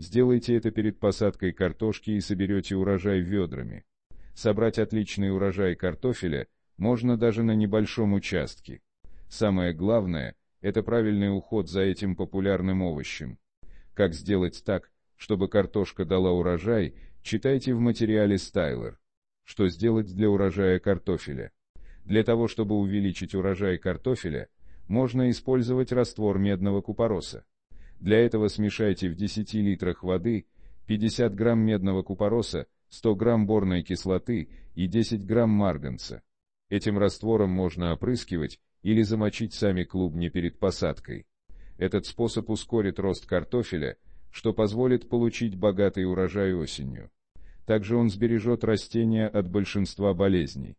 Сделайте это перед посадкой картошки и соберете урожай ведрами. Собрать отличный урожай картофеля можно даже на небольшом участке. Самое главное – это правильный уход за этим популярным овощем. Как сделать так, чтобы картошка дала урожай, читайте в материале Стайлер. Что сделать для урожая картофеля? Для того, чтобы увеличить урожай картофеля, можно использовать раствор медного купороса. Для этого смешайте в 10 литрах воды 50 грамм медного купороса, 100 грамм борной кислоты и 10 грамм марганца. Этим раствором можно опрыскивать или замочить сами клубни перед посадкой. Этот способ ускорит рост картофеля, что позволит получить богатый урожай осенью. Также он сбережет растения от большинства болезней.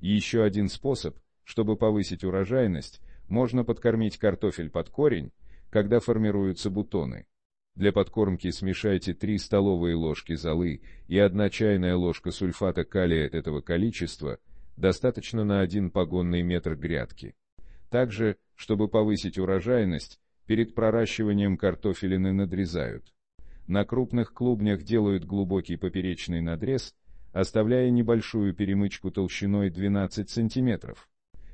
еще один способ, чтобы повысить урожайность, можно подкормить картофель под корень, когда формируются бутоны. Для подкормки смешайте 3 столовые ложки золы и 1 чайная ложка сульфата калия этого количества, достаточно на 1 погонный метр грядки. Также, чтобы повысить урожайность, перед проращиванием картофелины надрезают. На крупных клубнях делают глубокий поперечный надрез, оставляя небольшую перемычку толщиной 12 см.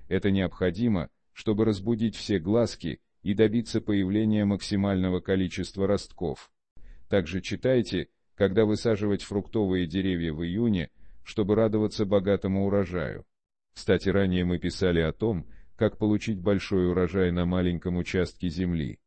Это необходимо, чтобы разбудить все глазки и добиться появления максимального количества ростков. Также читайте, когда высаживать фруктовые деревья в июне, чтобы радоваться богатому урожаю. Кстати, ранее мы писали о том, как получить большой урожай на маленьком участке земли.